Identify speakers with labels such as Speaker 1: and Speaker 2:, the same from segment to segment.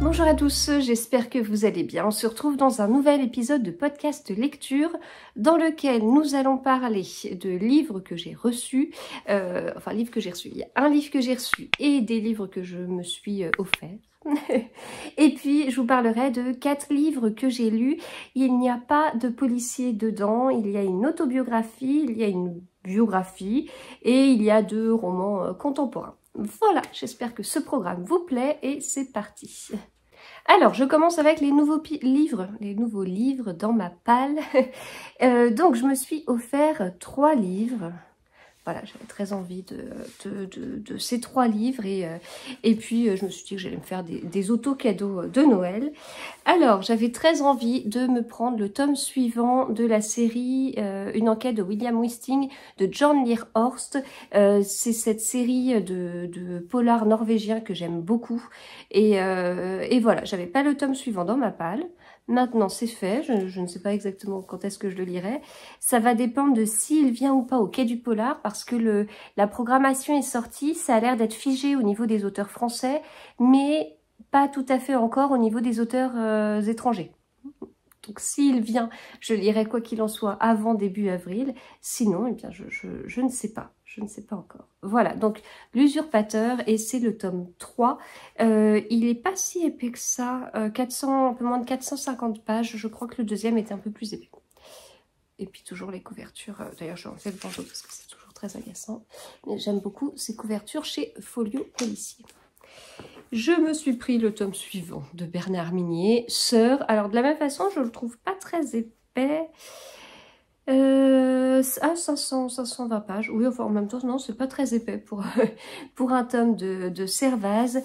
Speaker 1: Bonjour à tous, j'espère que vous allez bien. On se retrouve dans un nouvel épisode de podcast lecture dans lequel nous allons parler de livres que j'ai reçus, euh, enfin livres que j'ai reçus, il y a un livre que j'ai reçu et des livres que je me suis euh, offert. et puis, je vous parlerai de quatre livres que j'ai lus. Il n'y a pas de policier dedans, il y a une autobiographie, il y a une biographie et il y a deux romans euh, contemporains. Voilà, j'espère que ce programme vous plaît et c'est parti alors, je commence avec les nouveaux livres, les nouveaux livres dans ma palle. Euh, donc, je me suis offert trois livres voilà, j'avais très envie de, ces trois livres et, euh, et puis euh, je me suis dit que j'allais me faire des, auto-cadeaux euh, de Noël. Alors, j'avais très envie de me prendre le tome suivant de la série Une enquête de William Wisting de John Learhorst. C'est cette série de, polars polar norvégien que j'aime beaucoup et, et voilà, j'avais pas le tome suivant dans ma palle. Maintenant, c'est fait. Je, je, ne sais pas exactement quand est-ce que je le lirai. Ça va dépendre de s'il vient ou pas au Quai du Polar parce parce que le, la programmation est sortie, ça a l'air d'être figé au niveau des auteurs français, mais pas tout à fait encore au niveau des auteurs euh, étrangers. Donc s'il vient, je lirai quoi qu'il en soit avant début avril. Sinon, eh bien, je, ne sais pas. Je ne sais pas encore. Voilà, donc l'usurpateur, et c'est le tome 3. Euh, il n'est pas si épais que ça, 400, euh, un peu moins de 450 pages. Je crois que le deuxième était un peu plus épais. Et puis toujours les couvertures. D'ailleurs, je vais enlever le bandeau parce que c'est très agaçant. Mais j'aime beaucoup ces couvertures chez Folio Policier. Je me suis pris le tome suivant de Bernard Minier, Sœur. Alors de la même façon, je le trouve pas très épais. 500, euh, 520 ah, pages. Oui, enfin, en même temps, non, c'est pas très épais pour, pour un tome de, de Servaz.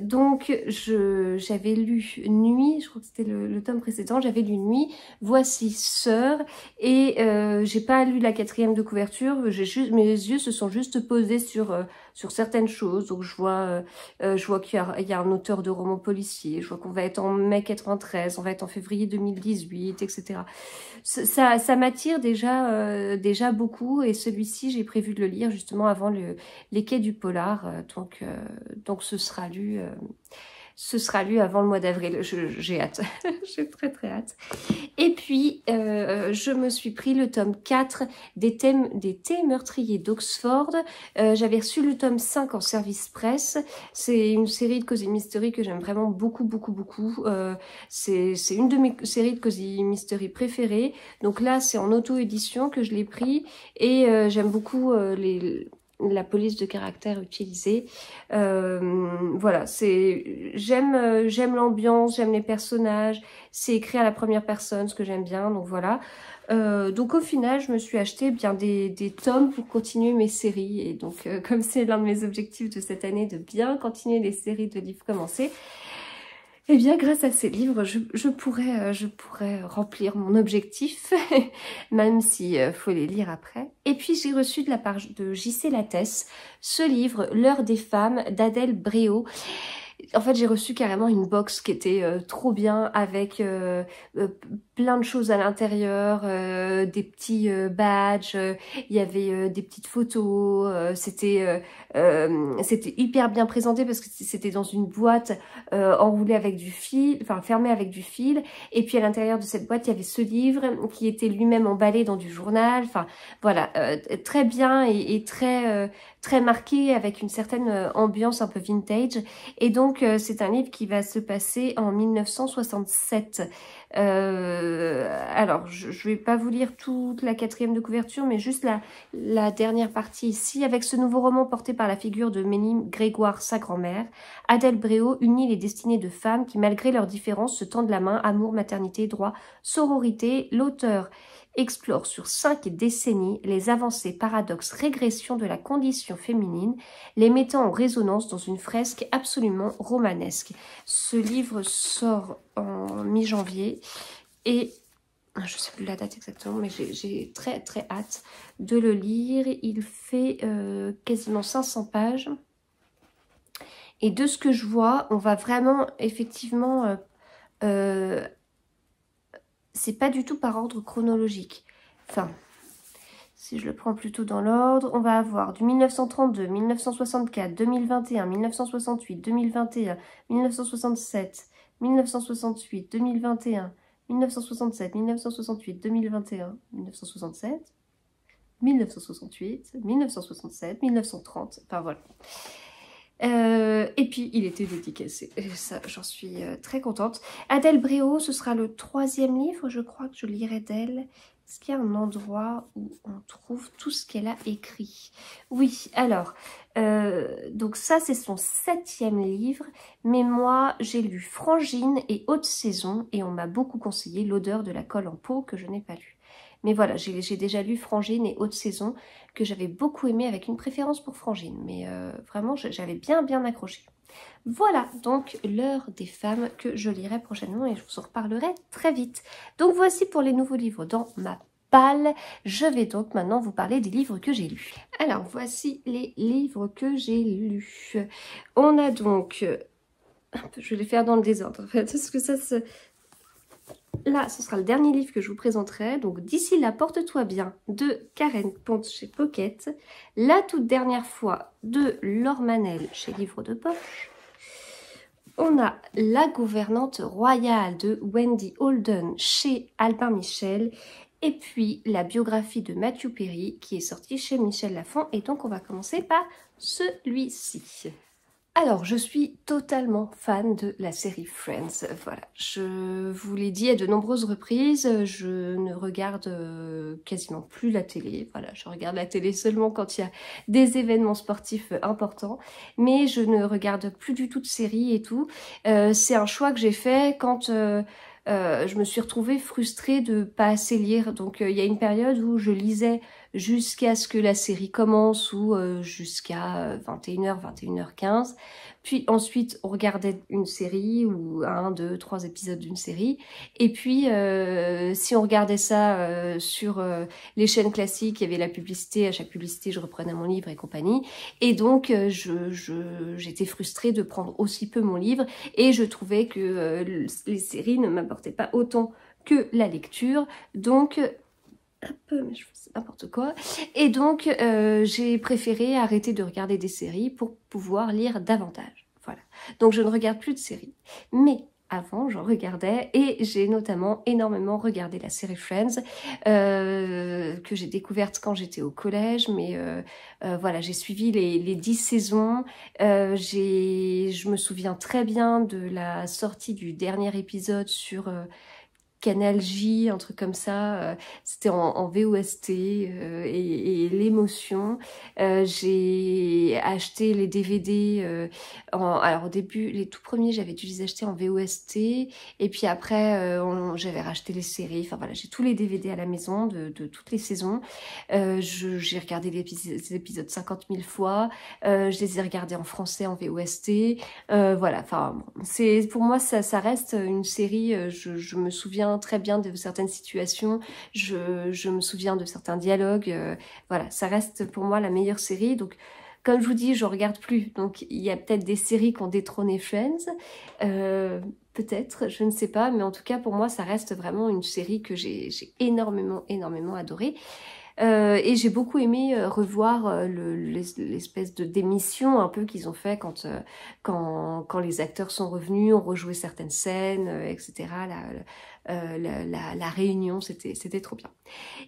Speaker 1: Donc, j'avais lu Nuit, je crois que c'était le, tome précédent, j'avais lu Nuit. Voici Sœur. Et euh, j'ai pas lu la quatrième de couverture. Juste, mes yeux se sont juste posés sur, euh, sur certaines choses. Donc, je vois, je vois qu'il y, a un auteur de roman policier. Je vois qu'on va être en mai 93, on va être en février 2018, etc. Ça, ça m'attire déjà, euh, déjà beaucoup et celui-ci, j'ai prévu de le lire justement avant le, les quais du polar. Euh, donc, euh, donc ce sera lu ce sera lu avant le mois d'avril. J'ai hâte, j'ai très très hâte. Et puis, euh, je me suis pris le tome 4 des, thèmes, des thés meurtriers d'Oxford. Euh, j'avais reçu le tome 5 en service presse. C'est une série de Cosy Mystery que j'aime vraiment beaucoup, beaucoup, beaucoup. Euh, c'est une de mes séries de Cosy Mystery préférées. Donc là, c'est en auto-édition que je l'ai pris et j'aime beaucoup les la police de caractère utilisée. Euh, voilà, c'est j'aime euh, j'aime l'ambiance, j'aime les personnages. C'est écrit à la première personne, ce que j'aime bien. Donc voilà. Euh, donc au final, je me suis acheté bien des, des tomes pour continuer mes séries. Et donc, comme c'est l'un de mes objectifs de cette année de bien continuer les séries de livres commencés, eh bien, grâce à ces livres, je, pourrais, euh, je pourrais remplir mon objectif, même s'il euh, faut les lire après. Et puis, j'ai reçu de la part de J.C. Lattès ce livre, L'heure des femmes, d'Adèle Bréau. En fait, j'ai reçu carrément une box qui était euh, trop bien avec plein de choses à l'intérieur, euh, des petits euh, badges, euh, il y avait des petites photos, c'était c'était hyper bien présenté parce que c'était dans une boîte enroulée avec du fil, enfin fermée avec du fil, et puis à l'intérieur de cette boîte il y avait ce livre qui était lui-même emballé dans du journal, enfin voilà, très bien et, et très très marqué avec une certaine ambiance un peu vintage, et donc c'est un livre qui va se passer en 1967. Euh, alors, je ne vais pas vous lire toute la quatrième de couverture, mais juste la, la dernière partie ici. Avec ce nouveau roman porté par la figure de Ménime Grégoire, sa grand-mère, Adèle Bréau unit les destinées de femmes qui, malgré leurs différences, se tendent la main, amour, maternité, droit, sororité. L'auteur explore sur cinq décennies les avancées paradoxes régressions de la condition féminine, les mettant en résonance dans une fresque absolument romanesque. Ce livre sort en mi-janvier et ah, je ne sais plus la date exactement, mais j'ai très très hâte de le lire. Il fait euh, quasiment 500 pages. Et de ce que je vois, on va vraiment effectivement euh, euh, c'est pas du tout par ordre chronologique. Enfin, si je le prends plutôt dans l'ordre, on va avoir du 1932, 1964, 2021, 1968, 2021, 1967, 1968, 2021, 1967, 1968, 2021, 1967, 1968, 1967, 1930, enfin voilà. Euh, et puis il était dédicacé, ça j'en suis euh, très contente. Adèle Bréau, ce sera le troisième livre, je crois que je lirai d'elle. Est-ce qu'il y a un endroit où on trouve tout ce qu'elle a écrit Oui, alors, euh, donc ça c'est son septième livre, mais moi j'ai lu Frangine et Haute Saison et on m'a beaucoup conseillé l'odeur de la colle en peau que je n'ai pas lu. Mais voilà, j'ai déjà lu Frangine et Haute Saison que j'avais beaucoup aimé avec une préférence pour Frangine, mais euh, vraiment j'avais bien bien accroché. Voilà donc l'heure des femmes que je lirai prochainement et je vous en reparlerai très vite. Donc voici pour les nouveaux livres dans ma palle. Je vais donc maintenant vous parler des livres que j'ai lus. Alors voici les livres que j'ai lus. On a donc... Euh, je vais les faire dans le désordre en fait, parce que ça, se là, ce sera le dernier livre que je vous présenterai. Donc, d'ici là, porte-toi bien de Karen Pont chez Pocket. La toute dernière fois de Laure Manel chez Livre de Poche. On a La gouvernante royale de Wendy Holden chez Albin Michel. Et puis la biographie de Matthew Perry qui est sortie chez Michel Lafon. Et donc on va commencer par celui-ci. Alors, je suis totalement fan de la série Friends. Voilà, je vous l'ai dit à de nombreuses reprises, je ne regarde euh, quasiment plus la télé. Voilà, je regarde la télé seulement quand il y a des événements sportifs euh, importants, mais je ne regarde plus du tout de série et tout. Euh, c'est un choix que j'ai fait quand... je me suis retrouvée frustrée de pas assez lire. Donc il y a une période où je lisais jusqu'à ce que la série commence ou euh, jusqu'à 21h, euh, 21h15. Puis ensuite, on regardait une série ou un, deux, trois épisodes d'une série. Et puis, euh, si on regardait ça sur les chaînes classiques, il y avait la publicité. À chaque publicité, je reprenais mon livre et compagnie. Et donc, je j'étais frustrée de prendre aussi peu mon livre. Et je trouvais que les séries ne m'apportaient pas autant que la lecture. Donc, un peu, mais je fais n'importe quoi. Et donc, euh, j'ai préféré arrêter de regarder des séries pour pouvoir lire davantage. Voilà. Donc, je ne regarde plus de séries. Mais avant, j'en regardais et j'ai notamment énormément regardé la série Friends euh, que j'ai découverte quand j'étais au collège. Mais euh, voilà, j'ai suivi les, dix saisons. je me souviens très bien de la sortie du dernier épisode sur Canal un truc comme ça. Euh, c'était en, VOST euh, et, l'émotion. Euh, j'ai acheté les DVD. en, alors au début, les tout premiers, j'avais dû les acheter en VOST. Et puis après, j'avais racheté les séries. Enfin voilà, j'ai tous les DVD à la maison de, de toutes les saisons. j'ai regardé les épisodes, les épisodes 50 000 fois. je les ai regardés en français, en VOST. voilà, enfin, c'est pour moi, ça, ça reste une série. je, je me souviens très bien de certaines situations, je, je me souviens de certains dialogues. Euh, voilà, ça reste pour moi la meilleure série. Donc, comme je vous dis, je regarde plus. Donc, il y a peut-être des séries qui ont détrôné Friends. Euh, peut-être, je ne sais pas. Mais en tout cas, pour moi, ça reste vraiment une série que j'ai énormément, énormément adorée. Euh, et j'ai beaucoup aimé revoir l'espèce de démission un peu qu'ils ont fait quand, quand, quand les acteurs sont revenus, ont rejoué certaines scènes, etc. Euh, la, réunion, c'était trop bien.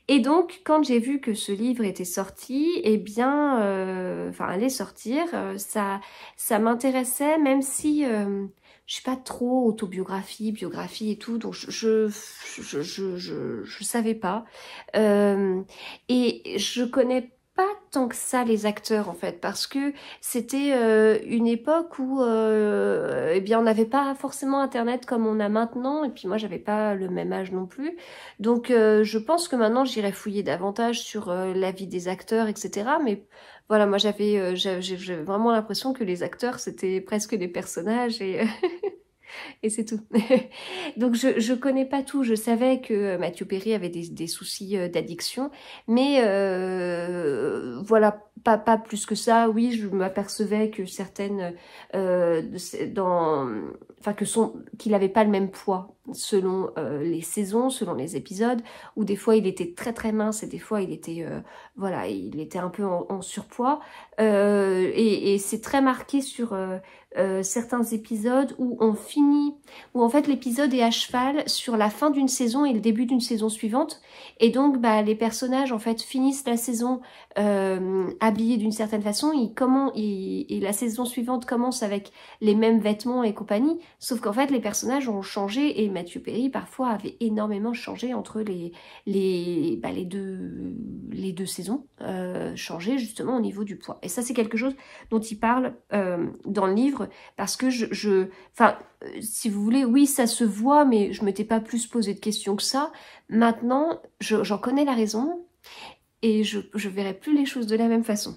Speaker 1: Et donc, quand j'ai vu que ce livre était sorti, eh bien, euh, enfin, allait sortir, euh, ça, ça m'intéressait, même si je suis pas trop autobiographie, biographie et tout, donc je je je je, savais pas. et je connais pas tant que ça les acteurs en fait parce que c'était euh, une époque où euh, eh bien on n'avait pas forcément internet comme on a maintenant et puis moi j'avais pas le même âge non plus donc euh, je pense que maintenant j'irai fouiller davantage sur la vie des acteurs etc mais voilà moi j'avais j'ai vraiment l'impression que les acteurs c'était presque des personnages et et c'est tout. Donc je je connais pas tout. Je savais que Mathieu Perry avait des, soucis euh, d'addiction, mais euh, voilà pas plus que ça. Oui, je m'apercevais que certaines euh, dans enfin que qu'il avait pas le même poids selon euh, les saisons, selon les épisodes, où des fois il était très très mince et des fois il était euh, voilà, il était un peu en, surpoids. Euh, et, c'est très marqué sur certains épisodes où on finit, où en fait l'épisode est à cheval sur la fin d'une saison et le début d'une saison suivante. Et donc bah, les personnages en fait finissent la saison habillés d'une certaine façon. comment, et la saison suivante commence avec les mêmes vêtements et compagnie. Sauf qu'en fait les personnages ont changé et Mathieu Perry parfois avait énormément changé entre les, les, bah, les, deux, les deux saisons, euh, changé justement au niveau du poids. Et ça c'est quelque chose dont il parle euh, dans le livre parce que je... je enfin, euh, si vous voulez, oui, ça se voit, mais je ne m'étais pas plus posé de questions que ça. Maintenant, j'en connais la raison et je ne verrai plus les choses de la même façon.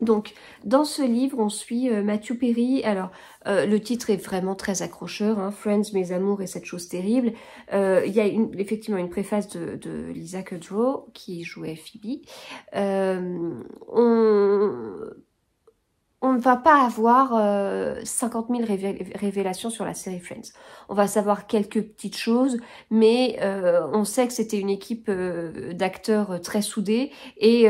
Speaker 1: Donc, dans ce livre, on suit euh, Mathieu Perry. Alors, euh, le titre est vraiment très accrocheur, hein. Friends, mes amours et cette chose terrible. Euh, il y a une, effectivement une préface de, de Lisa Kudrow qui jouait Phoebe. on on ne va pas avoir euh, 50 000 révélations sur la série Friends. On va savoir quelques petites choses, mais euh, on sait que c'était une équipe euh, d'acteurs euh, très soudés et,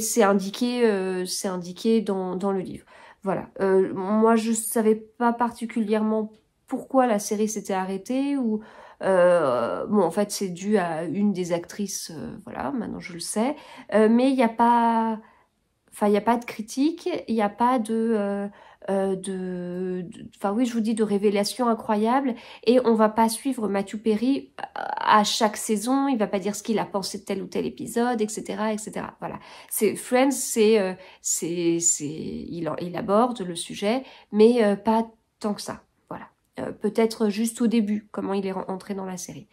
Speaker 1: c'est indiqué, c'est indiqué dans, le livre. Voilà. moi, je savais pas particulièrement pourquoi la série s'était arrêtée ou bon, en fait, c'est dû à une des actrices, voilà, maintenant je le sais. mais il n'y a pas... Enfin, il n'y a pas de critique, il n'y a pas de, euh, euh de, enfin oui, je vous dis de révélations incroyables. Et on va pas suivre Matthew Perry euh, à chaque saison. Il va pas dire ce qu'il a pensé de tel ou tel épisode, etc., etc. Voilà. C'est Friends, c'est, euh, c'est, c'est, il, il aborde le sujet, mais pas tant que ça. Voilà. Peut-être juste au début, comment il est entré dans la série.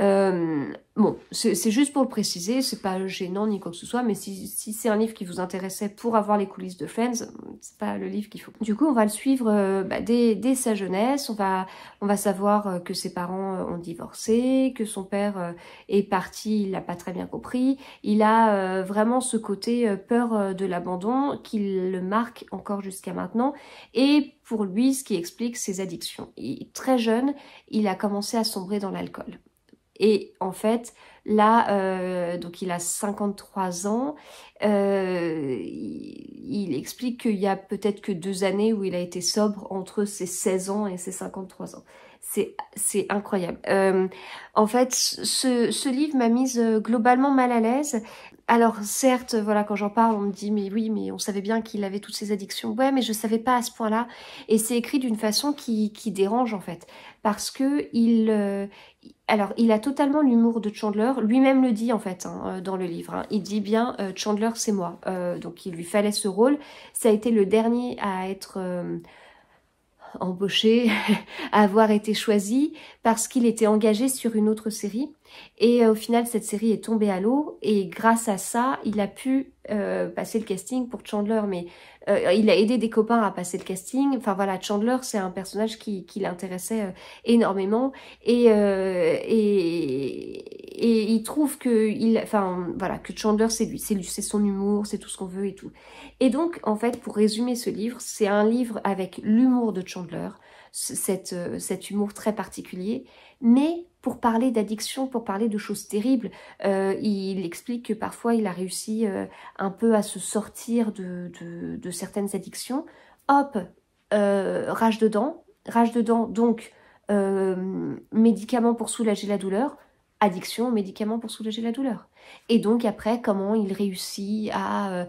Speaker 1: Euh, bon, c'est juste pour le préciser, c'est pas gênant ni quoi que ce soit, mais si, c'est un livre qui vous intéressait pour avoir les coulisses de Friends, c'est pas le livre qu'il faut. Du coup, on va le suivre euh, bah, dès, sa jeunesse, on va, on va savoir euh, que ses parents ont divorcé, que son père est parti, il l'a pas très bien compris, il a vraiment ce côté peur de l'abandon qui le marque encore jusqu'à maintenant, et pour lui, ce qui explique ses addictions. très jeune, il a commencé à sombrer dans l'alcool. Et en fait, là, euh, donc il a 53 ans, euh, il, explique qu'il y a peut-être que deux années où il a été sobre entre ses 16 ans et ses 53 ans. C'est incroyable. Euh, en fait, ce, ce livre m'a mise globalement mal à l'aise. Alors certes, voilà, quand j'en parle, on me dit mais oui, mais on savait bien qu'il avait toutes ces addictions. Ouais, mais je savais pas à ce point-là. Et c'est écrit d'une façon qui, dérange en fait, parce que il, euh, alors il a totalement l'humour de Chandler. Lui-même le dit en fait hein, euh, dans le livre. Hein. Il dit bien euh, Chandler, c'est moi. donc il lui fallait ce rôle. Ça a été le dernier à être embauché, à avoir été choisi parce qu'il était engagé sur une autre série et euh, au final, cette série est tombée à l'eau et grâce à ça, il a pu euh, passer le casting pour Chandler. Mais euh, il a aidé des copains à passer le casting. Enfin voilà, Chandler, c'est un personnage qui, qui l'intéressait euh, énormément et, euh, et, et il trouve que il, enfin voilà, que Chandler, c'est lui, c'est lui, c'est son humour, c'est tout ce qu'on veut et tout. Et donc, en fait, pour résumer ce livre, c'est un livre avec l'humour de Chandler, cet, cet humour très particulier, mais pour parler d'addiction, pour parler de choses terribles. Euh, il explique que parfois il a réussi euh, un peu à se sortir de, certaines addictions. Hop, euh, rage dedans, rage dedans, donc euh, médicaments pour soulager la douleur, addiction médicaments pour soulager la douleur. Et donc après, comment il réussit à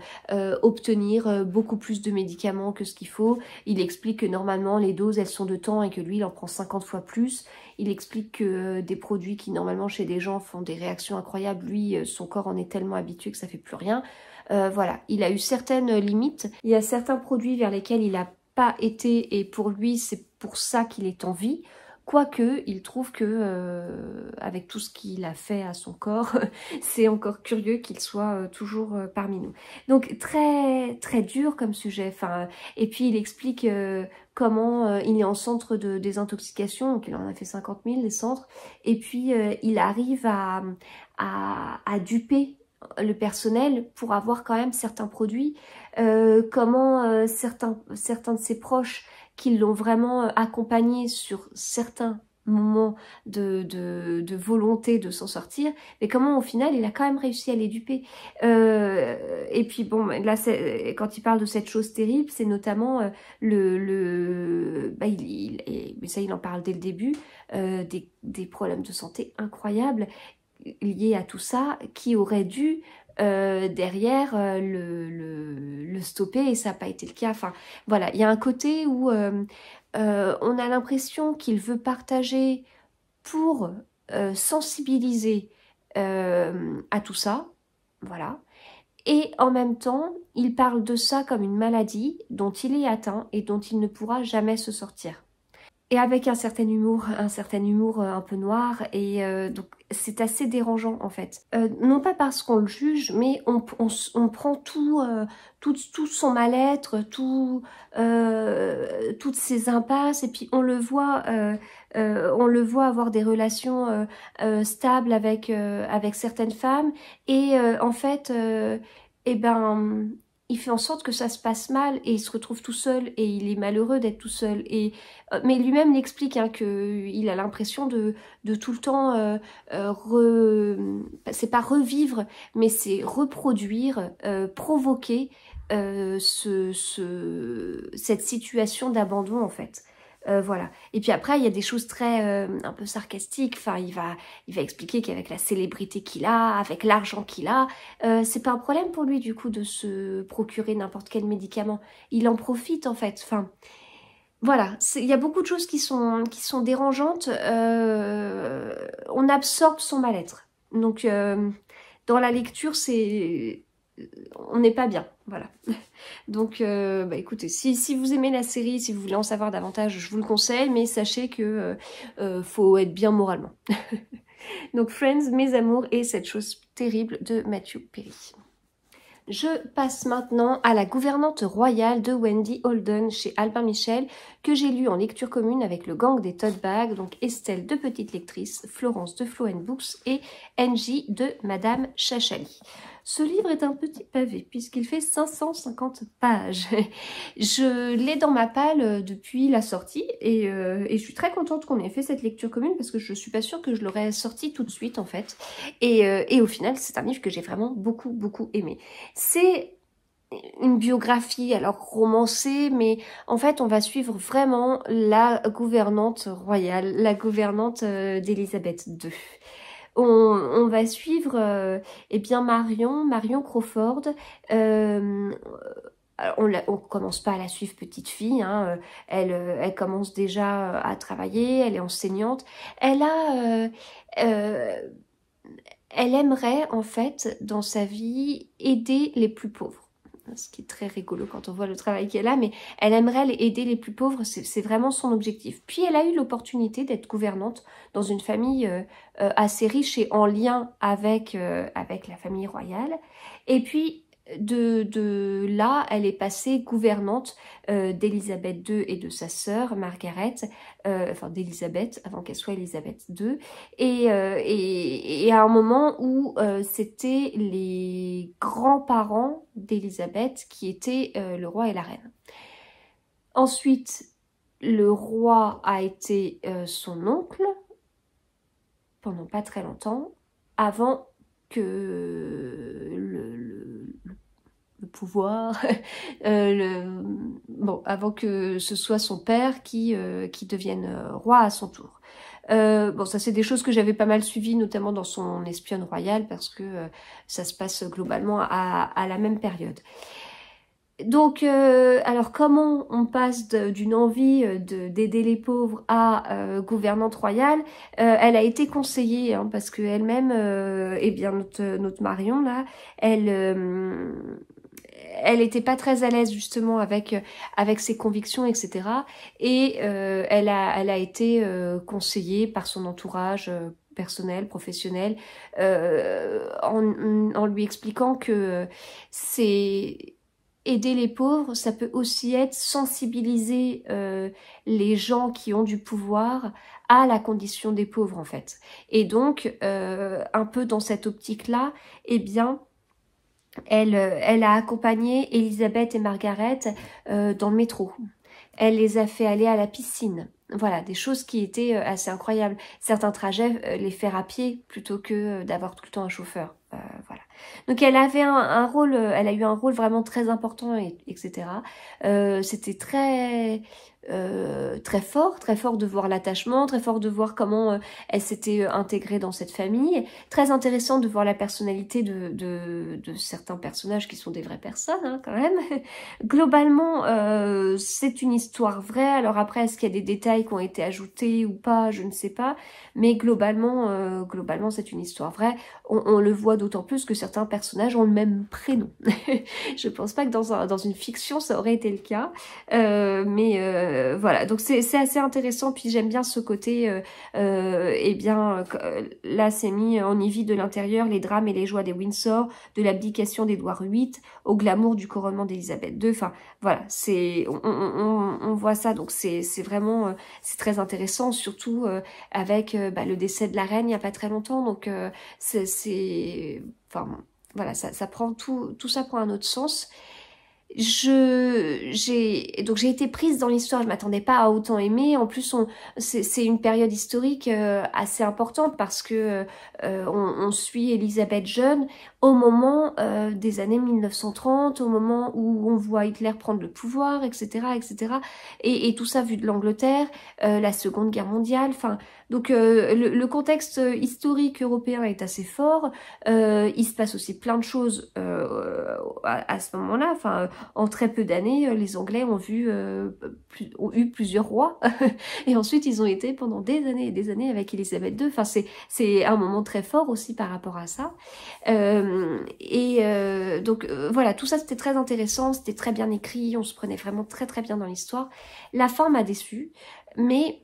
Speaker 1: obtenir beaucoup plus de médicaments que ce qu'il faut. Il explique que normalement, les doses, elles sont de temps et que lui, il en prend 50 fois plus. Il explique que euh, des produits qui normalement chez des gens font des réactions incroyables, lui, euh, son corps en est tellement habitué que ça fait plus rien. Euh, voilà, il a eu certaines limites. Il y a certains produits vers lesquels il n'a pas été et pour lui, c'est pour ça qu'il est en vie. Quoique, il trouve que, euh, avec tout ce qu'il a fait à son corps, c'est encore curieux qu'il soit euh, toujours euh, parmi nous. Donc très très dur comme sujet. Enfin, et puis il explique comment il est en centre de désintoxication, donc il en a fait 50 000 les centres. Et puis il arrive à, à, duper le personnel pour avoir quand même certains produits, comment certains, certains de ses proches qui l'ont vraiment euh, accompagné sur certains moments de, volonté de s'en sortir, mais comment au final il a quand même réussi à l'éduper. Euh, et puis bon, là euh, quand il parle de cette chose terrible, c'est notamment le, le bah, mais ça il en parle dès le début, des, des problèmes de santé incroyables liés à tout ça qui auraient dû euh, derrière euh, le, stopper et ça n'a pas été le cas. Enfin, voilà, il y a un côté où euh, on a l'impression qu'il veut partager pour sensibiliser à tout ça. Voilà. Et en même temps, il parle de ça comme une maladie dont il est atteint et dont il ne pourra jamais se sortir et avec un certain humour, un certain humour euh, un peu noir, et euh, donc c'est assez dérangeant en fait. Euh, non pas parce qu'on le juge, mais on, on, on prend tout, tout, tout, son mal-être, tout, toutes ses impasses, et puis on le voit, on le voit avoir des relations stables avec, avec certaines femmes, et en fait, eh ben, il fait en sorte que ça se passe mal et il se retrouve tout seul et il est malheureux d'être tout seul. Et, euh, mais lui-même l'explique hein, qu'il euh, a l'impression de, de, tout le temps, euh, c'est pas revivre, mais c'est reproduire, provoquer ce, cette situation d'abandon en fait. Euh, voilà. Et puis après, il y a des choses très euh, un peu sarcastiques. Enfin, il va, il va expliquer qu'avec la célébrité qu'il a, avec l'argent qu'il a, euh, c'est pas un problème pour lui du coup de se procurer n'importe quel médicament. Il en profite en fait. Enfin, voilà. Il y a beaucoup de choses qui sont qui sont dérangeantes. on absorbe son mal-être. Donc, dans la lecture, c'est on n'est pas bien, voilà. Donc, euh, bah, écoutez, si, vous aimez la série, si vous voulez en savoir davantage, je vous le conseille, mais sachez que euh, euh, faut être bien moralement. Donc, Friends, mes amours et cette chose terrible de Matthew Perry. Je passe maintenant à La gouvernante royale de Wendy Holden chez Albin Michel, que j'ai lu en lecture commune avec le gang des Todd Bags, donc Estelle de Petite Lectrice, Florence de Flo Books et Angie de Madame Chachali. Ce livre est un petit pavé puisqu'il fait 550 pages. je l'ai dans ma palle euh, depuis la sortie euh, et, je suis très contente qu'on ait fait cette lecture commune parce que je suis pas sûre que je l'aurais sorti tout de suite en fait. Et, euh, et au final, c'est un livre que j'ai vraiment beaucoup beaucoup aimé. C'est une biographie, alors romancée, mais en fait, on va suivre vraiment la gouvernante royale, la gouvernante d'Élisabeth II on, va suivre euh, eh bien Marion, Marion Crawford. Euh, euh, on, commence pas à la suivre petite fille, hein, elle, elle commence déjà à travailler, elle est enseignante. Elle a, elle aimerait en fait dans sa vie aider les plus pauvres ce qui est très rigolo quand on voit le travail qu'elle a, mais elle aimerait aider les plus pauvres, c'est vraiment son objectif. Puis elle a eu l'opportunité d'être gouvernante dans une famille euh, euh, assez riche et en lien avec, euh, avec la famille royale. Et puis de, là, elle est passée gouvernante d'Elisabeth d'Élisabeth II et de sa sœur Margaret, euh, enfin d'Élisabeth avant qu'elle soit Élisabeth II, euh, et, à un moment où euh, c'était les grands-parents d'Élisabeth qui étaient le roi et la reine. Ensuite, le roi a été son oncle pendant pas très longtemps, avant que le pouvoir, euh, le... bon, avant que ce soit son père qui, euh, qui devienne euh, roi à son tour. Euh, bon, ça c'est des choses que j'avais pas mal suivies, notamment dans son espionne royale, parce que ça se passe globalement à, à la même période. Donc, alors comment on passe d'une envie d'aider les pauvres à gouvernante royale Elle a été conseillée, hein, parce que elle-même, eh bien notre, notre Marion là, elle elle n'était pas très à l'aise justement avec euh, avec ses convictions, etc. Et euh, elle a elle a été euh, conseillée par son entourage personnel, professionnel, en, en lui expliquant que c'est aider les pauvres, ça peut aussi être sensibiliser les gens qui ont du pouvoir à la condition des pauvres en fait. Et donc, un peu dans cette optique-là, eh bien, elle, euh, elle a accompagné Elisabeth et Margaret euh, dans le métro. Elle les a fait aller à la piscine. Voilà, des choses qui étaient euh, assez incroyables. Certains trajets, les faire à pied plutôt que d'avoir tout le temps un chauffeur. voilà. Donc elle avait un, un, rôle, elle a eu un rôle vraiment très important, et, etc. C'était très euh, très fort, très fort de voir l'attachement, très fort de voir comment euh, elle s'était euh, intégrée dans cette famille, très intéressant de voir la personnalité de, certains personnages qui sont des vraies personnes hein, quand même. Globalement, c'est une histoire vraie, alors après est-ce qu'il y a des détails qui ont été ajoutés ou pas, je ne sais pas, mais globalement, globalement c'est une histoire vraie. On, le voit d'autant plus que certains personnages ont le même prénom. je pense pas que dans, dans une fiction ça aurait été le cas, mais euh, voilà, donc c'est assez intéressant. Puis j'aime bien ce côté, euh, euh, eh bien, là c'est mis en vit de l'intérieur, les drames et les joies des Windsor, de l'abdication d'Édouard VIII, au glamour du couronnement d'Élisabeth II. Enfin, voilà, c'est on, voit ça, donc c'est vraiment c'est très intéressant, surtout avec bah, le décès de la reine il n'y a pas très longtemps. Donc c'est, enfin voilà, ça, prend tout ça prend un autre sens je j'ai donc j'ai été prise dans l'histoire je m'attendais pas à autant aimer en plus on c'est une période historique euh, assez importante parce que euh, euh, on, suit Elisabeth jeune au moment des années 1930 au moment où on voit Hitler prendre le pouvoir etc etc et, tout ça vu de l'Angleterre la Seconde Guerre mondiale enfin donc le, contexte historique européen est assez fort il se passe aussi plein de choses à, à, ce moment là enfin en très peu d'années, euh, les Anglais ont, vu, euh, ont eu plusieurs rois. et ensuite, ils ont été pendant des années et des années avec Élisabeth II. Enfin, c'est un moment très fort aussi par rapport à ça. Euh, et donc, voilà, tout ça, c'était très intéressant, c'était très bien écrit, on se prenait vraiment très très bien dans l'histoire. La fin m'a déçu mais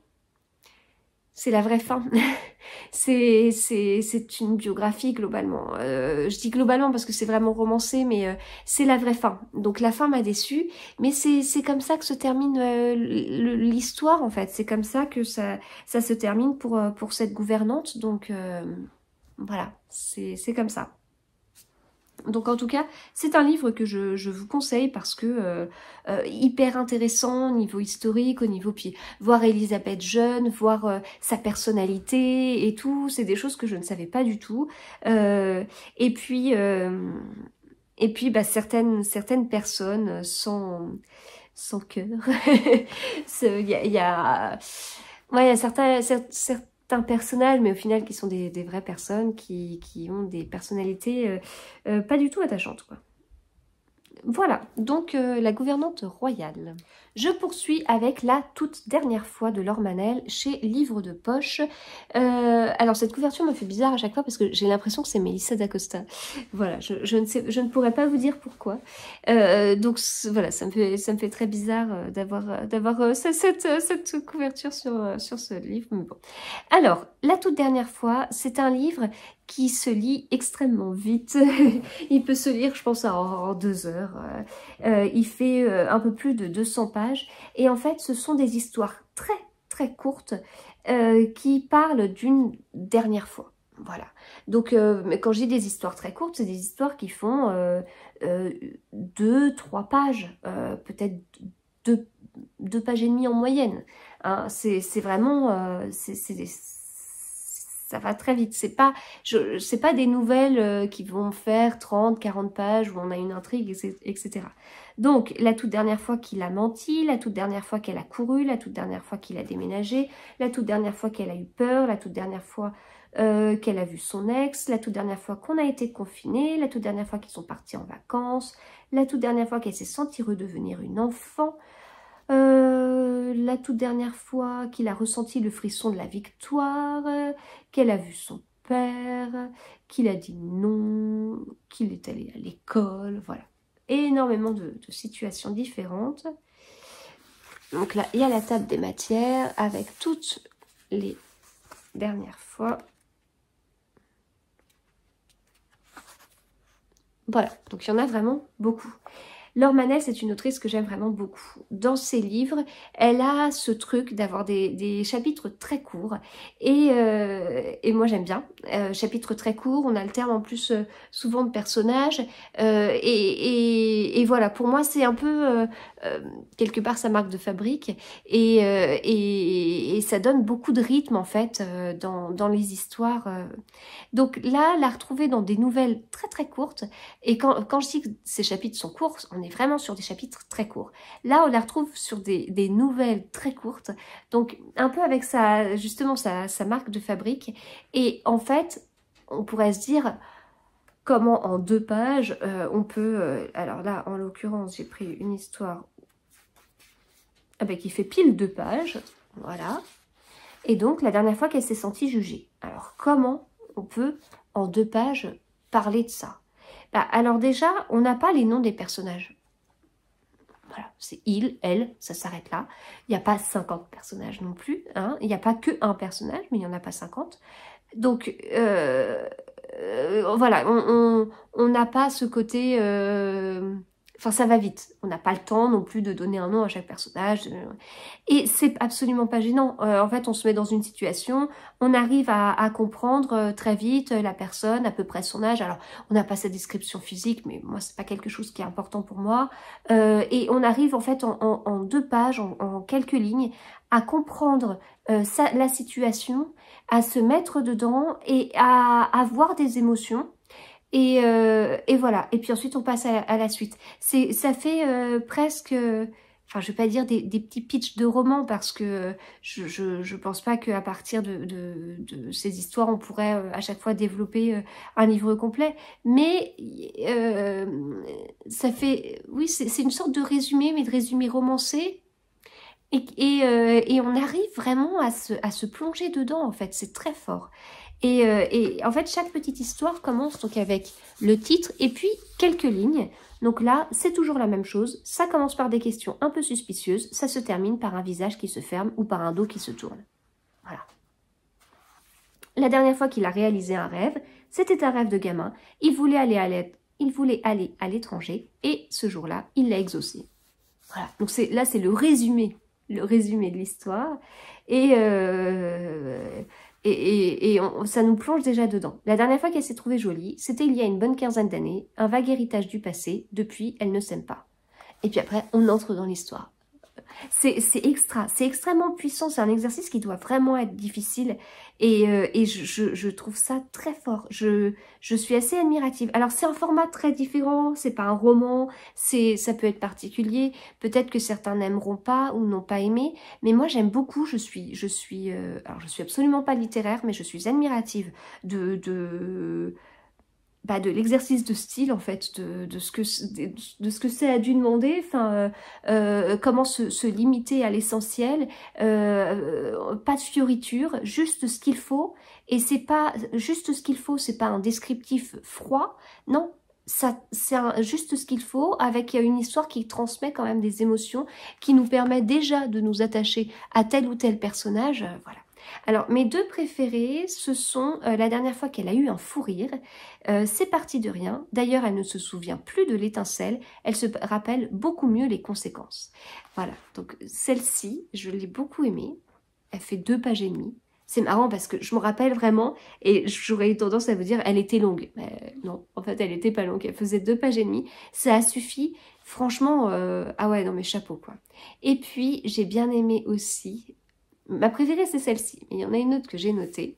Speaker 1: c'est la vraie fin. c'est c'est une biographie globalement. Euh, je dis globalement parce que c'est vraiment romancé, mais euh, c'est la vraie fin. Donc la fin m'a déçue, mais c'est comme ça que se termine euh, l'histoire en fait. C'est comme ça que ça ça se termine pour pour cette gouvernante. Donc voilà, c'est comme ça. Donc en tout cas, c'est un livre que je, je, vous conseille parce que euh, euh, hyper intéressant au niveau historique, au niveau puis voir Elisabeth jeune, voir euh, sa personnalité et tout, c'est des choses que je ne savais pas du tout. et puis et puis bah, certaines certaines personnes sans sans cœur, il y a, y a certains, certains personnel mais au final qui sont des, vraies personnes, qui, qui, ont des personnalités euh, euh, pas du tout attachantes. Quoi. Voilà, donc euh, la gouvernante royale. Je poursuis avec la toute dernière fois de Lormanel Manel chez Livre de Poche. Euh, alors cette couverture me fait bizarre à chaque fois parce que j'ai l'impression que c'est Melissa d'Acosta. Voilà, je, ne sais, je ne pourrais pas vous dire pourquoi. Euh, donc voilà, ça me fait, ça me fait très bizarre d'avoir d'avoir cette, couverture sur, sur ce livre. Alors, la toute dernière fois, c'est un livre qui se lit extrêmement vite. il peut se lire, je pense, en, deux heures. Euh, euh, il fait euh, un peu plus de 200 pages. Et en fait, ce sont des histoires très, très courtes qui parlent d'une dernière fois. Voilà. Donc, euh, quand j'ai des histoires très courtes, c'est des histoires qui font deux, trois pages, peut-être deux, deux, pages et demie en moyenne. Hein. c'est vraiment ça va très vite. C'est pas, je, sais pas des nouvelles euh, qui vont faire 30, 40 pages où on a une intrigue, etc. Donc, la toute dernière fois qu'il a menti, la toute dernière fois qu'elle a couru, la toute dernière fois qu'il a déménagé, la toute dernière fois qu'elle a eu peur, la toute dernière fois euh, qu'elle a vu son ex, la toute dernière fois qu'on a été confiné, la toute dernière fois qu'ils sont partis en vacances, la toute dernière fois qu'elle s'est sentie redevenir une enfant. Euh, euh, la toute dernière fois qu'il a ressenti le frisson de la victoire, euh, qu'elle a vu son père, qu'il a dit non, qu'il est allé à l'école, voilà. Énormément de, situations différentes. Donc là, il y a la table des matières avec toutes les dernières fois. Voilà, donc il y en a vraiment beaucoup. Laure Manel, c'est une autrice que j'aime vraiment beaucoup. Dans ses livres, elle a ce truc d'avoir des, chapitres très courts et, euh, moi j'aime bien. Euh, chapitres très courts, on alterne en plus euh, souvent de personnages et, voilà, pour moi c'est un peu quelque part sa marque de fabrique et, et, ça donne beaucoup de rythme en fait dans, les histoires. Donc là, la retrouver dans des nouvelles très très courtes et quand, je dis que ces chapitres sont courts, on est vraiment sur des chapitres très courts. Là, on la retrouve sur des, nouvelles très courtes, donc un peu avec sa, justement sa, marque de fabrique. Et en fait, on pourrait se dire comment en deux pages euh, on peut... Euh, alors là, en l'occurrence, j'ai pris une histoire ah ben, qui fait pile deux pages, voilà. Et donc, la dernière fois qu'elle s'est sentie jugée. Alors, comment on peut, en deux pages, parler de ça bah, Alors déjà, on n'a pas les noms des personnages. Voilà, c'est il, elle, ça s'arrête là. Il n'y a pas 50 personnages non plus. Hein. Il n'y a pas que un personnage, mais il n'y en a pas 50. Donc, euh, euh, voilà, on n'a pas ce côté... Euh, Enfin, ça va vite. On n'a pas le temps non plus de donner un nom à chaque personnage. Et c'est absolument pas gênant. Euh, en fait, on se met dans une situation, on arrive à, comprendre euh, très vite euh, la personne, à peu près son âge. Alors, on n'a pas sa description physique, mais moi, c'est pas quelque chose qui est important pour moi. et on arrive en fait en, deux pages, en, quelques lignes, à comprendre la situation, à se mettre dedans et à avoir des émotions euh, et, voilà. Et puis ensuite, on passe à, la suite. C'est, ça fait euh, presque, enfin, je vais pas dire des, petits pitchs de romans parce que je, ne pense pas qu'à partir de, ces histoires, on pourrait euh, à chaque fois développer un livre complet. Mais ça fait, oui, c'est une sorte de résumé, mais de résumé romancé. Et, on arrive vraiment à se, à se plonger dedans, en fait. C'est très fort. Euh, et, en fait, chaque petite histoire commence donc avec le titre et puis quelques lignes. Donc là, c'est toujours la même chose. Ça commence par des questions un peu suspicieuses. Ça se termine par un visage qui se ferme ou par un dos qui se tourne. Voilà. La dernière fois qu'il a réalisé un rêve, c'était un rêve de gamin. Il voulait aller à l'aide. voulait aller à l'étranger et ce jour-là, il l'a exaucé. Voilà, donc là c'est le résumé, le résumé de l'histoire. Et euh, et, ça nous plonge déjà dedans. La dernière fois qu'elle s'est trouvée jolie, c'était il y a une bonne quinzaine d'années, un vague héritage du passé, depuis elle ne s'aime pas. Et puis après, on entre dans l'histoire c'est extra, c'est extrêmement puissant, c'est un exercice qui doit vraiment être difficile et, euh, et je, je, trouve ça très fort, je, je suis assez admirative. Alors c'est un format très différent, c'est pas un roman, c'est ça peut être particulier, peut-être que certains n'aimeront pas ou n'ont pas aimé, mais moi j'aime beaucoup, je suis, je suis, euh, alors je suis absolument pas littéraire, mais je suis admirative de, de bah, de l'exercice de style en fait, de, de ce que de, ce que c'est à dû demander, enfin euh, euh, comment se, se, limiter à l'essentiel, euh, pas de fioritures, juste ce qu'il faut. Et c'est pas juste ce qu'il faut, c'est pas un descriptif froid, non. Ça, c'est juste ce qu'il faut, avec une histoire qui transmet quand même des émotions, qui nous permet déjà de nous attacher à tel ou tel personnage, voilà. Alors, mes deux préférées, ce sont euh, la dernière fois qu'elle a eu un fou rire. Euh, c'est parti de rien. D'ailleurs, elle ne se souvient plus de l'étincelle. Elle se rappelle beaucoup mieux les conséquences. Voilà. Donc, celle-ci, je l'ai beaucoup aimée. Elle fait deux pages et demie. C'est marrant parce que je me rappelle vraiment et j'aurais eu tendance à vous dire elle était longue. Mais non, en fait, elle n'était pas longue. Elle faisait deux pages et demie. Ça a suffi. Franchement, euh, ah ouais, dans mes chapeaux, quoi. Et puis, j'ai bien aimé aussi Ma préférée, c'est celle-ci. Mais Il y en a une autre que j'ai notée.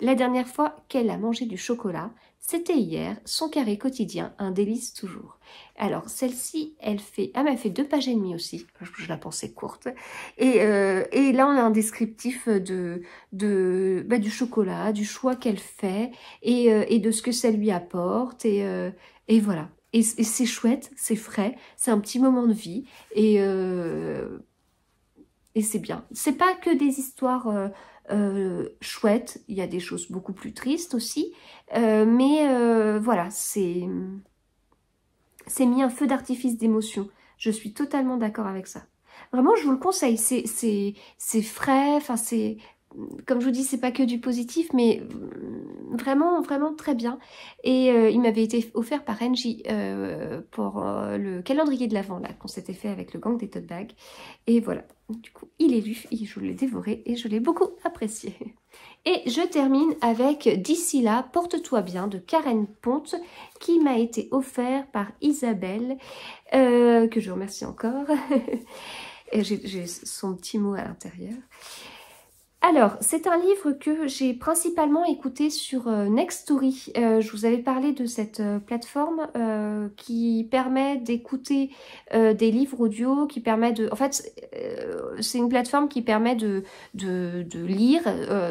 Speaker 1: La dernière fois qu'elle a mangé du chocolat, c'était hier, son carré quotidien, un délice toujours. Alors, celle-ci, elle fait... Ah, elle fait deux pages et demie aussi. Je, la pensais courte. Euh, et, là, on a un descriptif de, de bah, du chocolat, du choix qu'elle fait euh, et, de ce que ça lui apporte. Et, euh, voilà. Et, c'est chouette, c'est frais, c'est un petit moment de vie. Et et c'est bien. C'est pas que des histoires euh, euh, chouettes. Il y a des choses beaucoup plus tristes aussi. Euh, mais voilà, c'est... C'est mis un feu d'artifice d'émotion. Je suis totalement d'accord avec ça. Vraiment, je vous le conseille. C'est frais, enfin c'est... Comme je vous dis, c'est pas que du positif, mais vraiment, vraiment très bien. Et euh, il m'avait été offert par Angie euh, pour euh, le calendrier de l'avant là qu'on s'était fait avec le gang des tote bags. Et voilà, du coup, il est lu, je l'ai dévoré et je l'ai beaucoup apprécié. Et je termine avec D'ici là, porte-toi bien de Karen Ponte qui m'a été offert par Isabelle, que je remercie encore. J'ai son petit mot à l'intérieur. Alors, c'est un livre que j'ai principalement écouté sur euh, Next Story. Euh, je vous avais parlé de cette euh, plateforme qui permet d'écouter des livres audio, qui permet de... En fait, c'est une plateforme qui permet de, de, de lire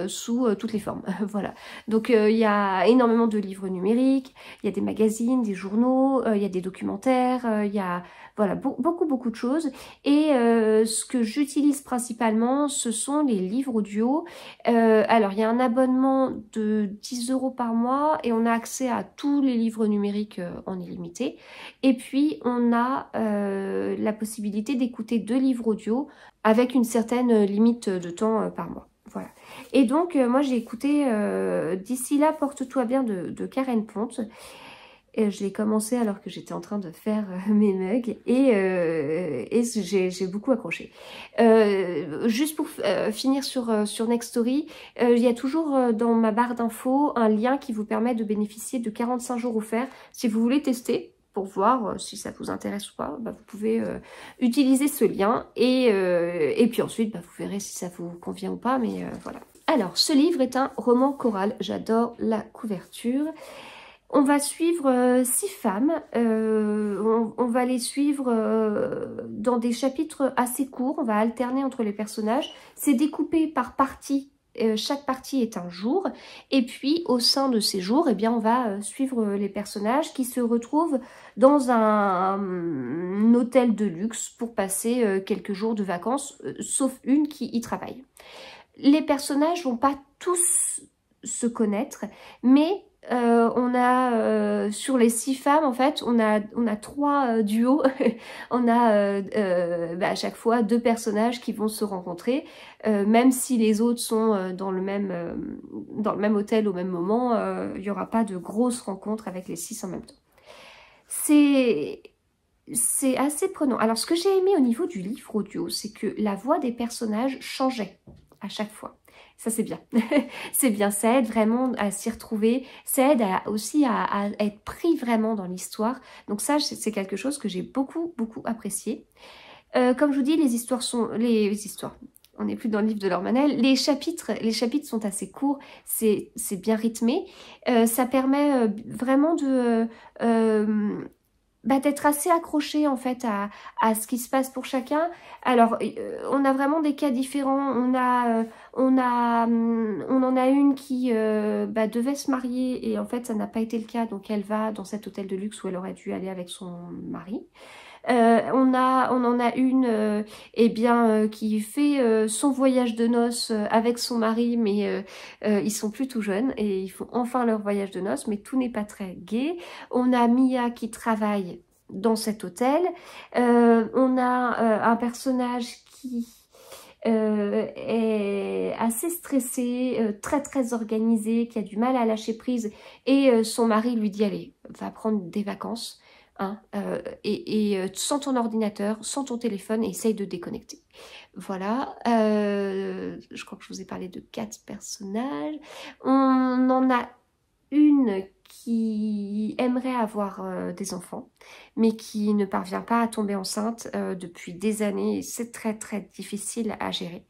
Speaker 1: sous toutes les formes. voilà. Donc, il y a énormément de livres numériques, il y a des magazines, des journaux, il y a des documentaires, il y a voilà, beaucoup, beaucoup de choses. Et euh, ce que j'utilise principalement, ce sont les livres audio. Euh, alors, il y a un abonnement de 10 euros par mois et on a accès à tous les livres numériques euh, en illimité. Et puis, on a la possibilité d'écouter deux livres audio avec une certaine limite de temps par mois. Voilà. Et donc, moi, j'ai écouté D'ici là, porte-toi bien de, de Karen Ponte je l'ai commencé alors que j'étais en train de faire euh, mes mugs et, euh, j'ai beaucoup accroché. Euh, juste pour finir sur, sur Next Story, il y a toujours dans ma barre d'infos un lien qui vous permet de bénéficier de 45 jours offerts si vous voulez tester pour voir si ça vous intéresse ou pas, bah, vous pouvez utiliser ce lien et, puis ensuite bah, vous verrez si ça vous convient ou pas, mais voilà. Alors, ce livre est un roman choral, j'adore la couverture on va suivre euh, six femmes, euh, on, va les suivre euh, dans des chapitres assez courts, on va alterner entre les personnages, c'est découpé par partie, chaque partie est un jour, et puis au sein de ces jours, eh bien, on va suivre les personnages qui se retrouvent dans un, un hum, hôtel de luxe pour passer quelques jours de vacances, sauf une qui y travaille. Les personnages vont pas tous se connaître, mais euh, on a euh, sur les six femmes en fait on a trois duos on a euh, bah, à chaque fois deux personnages qui vont se rencontrer même si les autres sont dans le même dans le même hôtel au même moment il n'y aura pas de grosse rencontre avec les six en même temps c'est c'est assez prenant alors ce que j'ai aimé au niveau du livre audio c'est que la voix des personnages changeait à chaque fois ça, c'est bien. c'est bien. Ça aide vraiment à s'y retrouver. Ça aide aussi à, être pris vraiment dans l'histoire. Donc ça, c'est quelque chose que j'ai beaucoup, beaucoup apprécié. Euh, comme je vous dis, les histoires sont... Les, histoires on n'est plus dans le livre de l'Ormanel. Les chapitres, les chapitres sont assez courts, c'est bien rythmé. Euh, ça permet euh, vraiment de, bah, d'être assez accroché en fait à, à, ce qui se passe pour chacun. Alors euh, on a vraiment des cas différents. On a, euh, on a, hum, on en a une qui euh, bah, devait se marier et en fait ça n'a pas été le cas. Donc elle va dans cet hôtel de luxe où elle aurait dû aller avec son mari. Euh, on, a, on en a une euh, eh bien, euh, qui fait son voyage de noces avec son mari, mais ils sont plus jeunes et ils font enfin leur voyage de noces, mais tout n'est pas très gai. On a Mia qui travaille dans cet hôtel. on a un personnage qui est assez stressé, très très organisé, qui a du mal à lâcher prise et son mari lui dit allez, va prendre des vacances. Hein, euh, et, euh, sans ton ordinateur, sans ton téléphone, essaye de déconnecter. Voilà, euh, je crois que je vous ai parlé de quatre personnages. On en a une qui aimerait avoir des enfants, mais qui ne parvient pas à tomber enceinte depuis des années. C'est très très difficile à gérer.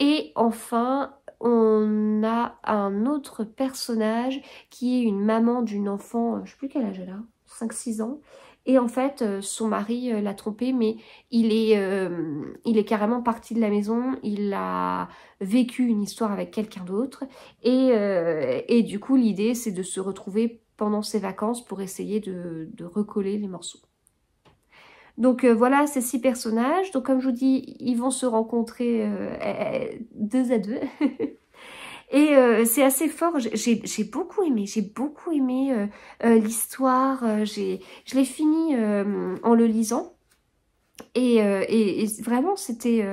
Speaker 1: Et enfin, on a un autre personnage qui est une maman d'une enfant, je ne sais plus quel âge elle a, 5-6 ans. Et en fait, euh, son mari euh, l'a trompée, mais il est, euh, il est carrément parti de la maison. Il a vécu une histoire avec quelqu'un d'autre. Et, et, du coup, l'idée, c'est de se retrouver pendant ses vacances pour essayer de, recoller les morceaux. Donc voilà ces six personnages. Donc comme je vous dis, ils vont se rencontrer deux à deux. Et euh, c'est assez fort, j'ai j'ai beaucoup aimé, j'ai beaucoup aimé euh, euh, euh J'ai, l'histoire, je l'ai fini en le lisant. Et, et, vraiment, c'était...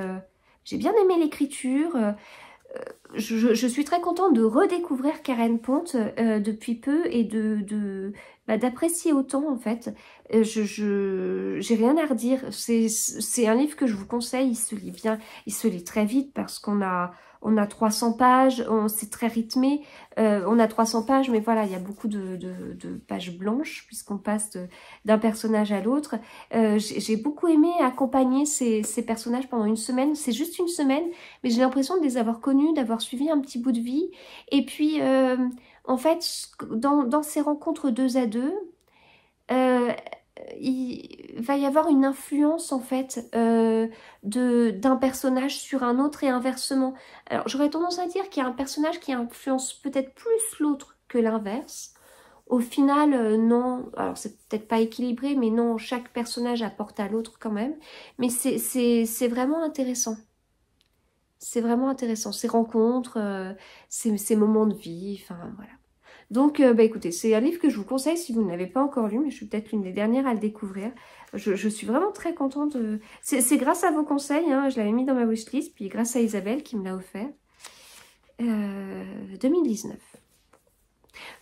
Speaker 1: j'ai bien aimé l'écriture. Je, je, suis très contente de redécouvrir Karen Ponte depuis peu et de bah, d'apprécier autant en fait. Je j'ai rien à redire. C'est un livre que je vous conseille. Il se lit bien, il se lit très vite parce qu'on a on a 300 pages, c'est très rythmé, euh, on a 300 pages, mais voilà, il y a beaucoup de, pages blanches, puisqu'on passe d'un personnage à l'autre. Euh, j'ai beaucoup aimé accompagner ces, personnages pendant une semaine, c'est juste une semaine, mais j'ai l'impression de les avoir connus, d'avoir suivi un petit bout de vie. Et puis, euh, en fait, dans, dans, ces rencontres deux à deux, il va y avoir une influence en fait euh, d'un personnage sur un autre et inversement. Alors j'aurais tendance à dire qu'il y a un personnage qui influence peut-être plus l'autre que l'inverse. Au final, euh, non, alors c'est peut-être pas équilibré, mais non, chaque personnage apporte à l'autre quand même. Mais c'est vraiment intéressant. C'est vraiment intéressant. Ces rencontres, euh, ces, ces moments de vie, enfin voilà. Donc, euh, bah, écoutez, c'est un livre que je vous conseille si vous ne l'avez pas encore lu, mais je suis peut-être l'une des dernières à le découvrir. Je, suis vraiment très contente. Euh, c'est grâce à vos conseils, hein, je l'avais mis dans ma wishlist, puis grâce à Isabelle qui me l'a offert. 2019. Euh,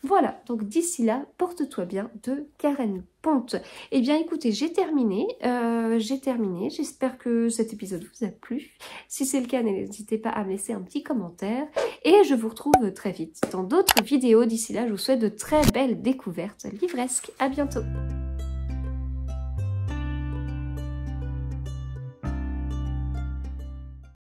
Speaker 1: voilà, donc d'ici là, porte-toi bien de Karen Ponte. Eh bien écoutez, j'ai terminé, euh, j'ai terminé, j'espère que cet épisode vous a plu. Si c'est le cas, n'hésitez pas à me laisser un petit commentaire et je vous retrouve très vite dans d'autres vidéos. D'ici là, je vous souhaite de très belles découvertes livresques. À bientôt